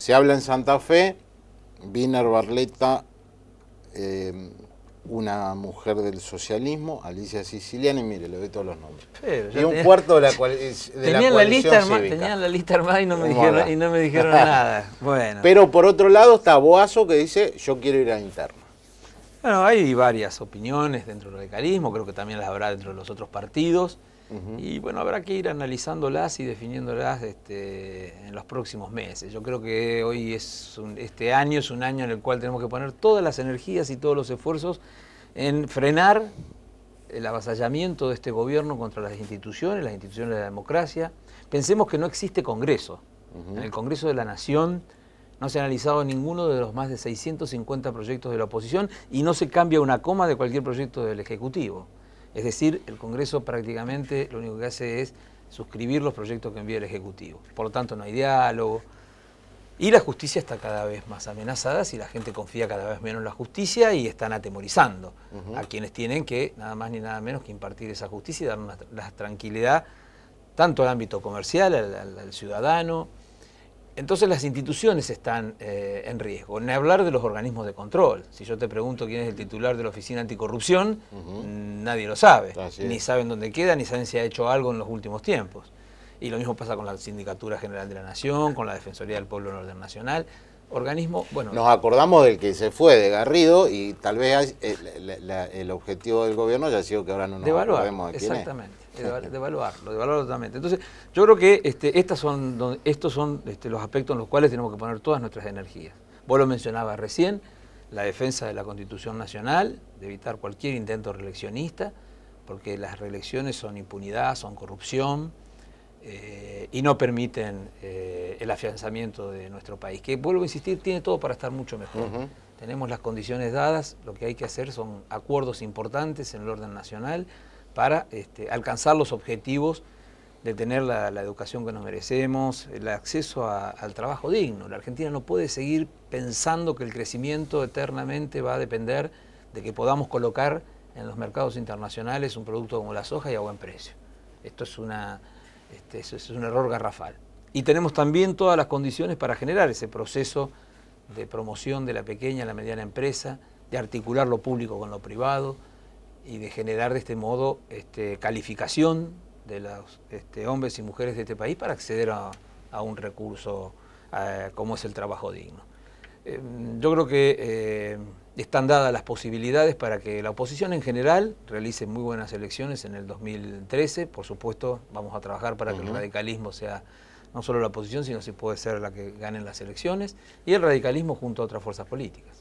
Se habla en Santa Fe, Viner Barleta, eh, una mujer del socialismo, Alicia Siciliani, mire, le ve todos los nombres. y un cuarto de la, cual, tenían la, lista armada y no me dijeron, nada. Bueno. Pero por otro lado está Boazo que dice, yo quiero ir a interna. Bueno, hay varias opiniones dentro del radicalismo, creo que también las habrá dentro de los otros partidos. Y bueno, habrá que ir analizándolas y definiéndolas este, en los próximos meses. Yo creo que hoy es un, este año es un año en el cual tenemos que poner todas las energías y todos los esfuerzos en frenar el avasallamiento de este gobierno contra las instituciones, las instituciones de la democracia. Pensemos que no existe Congreso. En el Congreso de la Nación no se ha analizado ninguno de los más de 650 proyectos de la oposición y no se cambia una coma de cualquier proyecto del Ejecutivo. Es decir, el Congreso prácticamente lo único que hace es suscribir los proyectos que envía el Ejecutivo. Por lo tanto, no hay diálogo. Y la justicia está cada vez más amenazada si la gente confía cada vez menos en la justicia y están atemorizando a quienes tienen que, nada más ni nada menos, que impartir esa justicia y dar la tranquilidad tanto al ámbito comercial, al ciudadano, entonces las instituciones están eh, en riesgo. Ni hablar de los organismos de control. Si yo te pregunto quién es el titular de la Oficina Anticorrupción, nadie lo sabe. Ni saben dónde queda, ni saben si ha hecho algo en los últimos tiempos. Y lo mismo pasa con la Sindicatura General de la Nación, con la Defensoría del Pueblo en Orden Nacional. Nos acordamos del que se fue, de Garrido, y tal vez eh, el, objetivo del gobierno ya ha sido que ahora no nos acordemos de Exactamente, es. Devaluarlo, devaluarlo, totalmente. Entonces, yo creo que este, estas son, estos son este, los aspectos en los cuales tenemos que poner todas nuestras energías. Vos lo mencionabas recién, la defensa de la Constitución Nacional, de evitar cualquier intento reeleccionista, porque las reelecciones son impunidad, son corrupción, eh, y no permiten eh, el afianzamiento de nuestro país, que vuelvo a insistir, tiene todo para estar mucho mejor. Tenemos las condiciones dadas, lo que hay que hacer son acuerdos importantes en el orden nacional para este, alcanzar los objetivos de tener la, educación que nos merecemos, el acceso al trabajo digno. La Argentina no puede seguir pensando que el crecimiento eternamente va a depender de que podamos colocar en los mercados internacionales un producto como la soja y a buen precio. Esto es una, este, eso es un error garrafal. Y tenemos también todas las condiciones para generar ese proceso de promoción de la pequeña a la mediana empresa, de articular lo público con lo privado y de generar de este modo este, calificación de los este, hombres y mujeres de este país para acceder a, un recurso eh, como es el trabajo digno. Eh, yo creo que eh, están dadas las posibilidades para que la oposición en general realice muy buenas elecciones en el 2013. Por supuesto, vamos a trabajar para que el radicalismo sea no solo la oposición, sino si puede ser la que gane las elecciones, y el radicalismo junto a otras fuerzas políticas.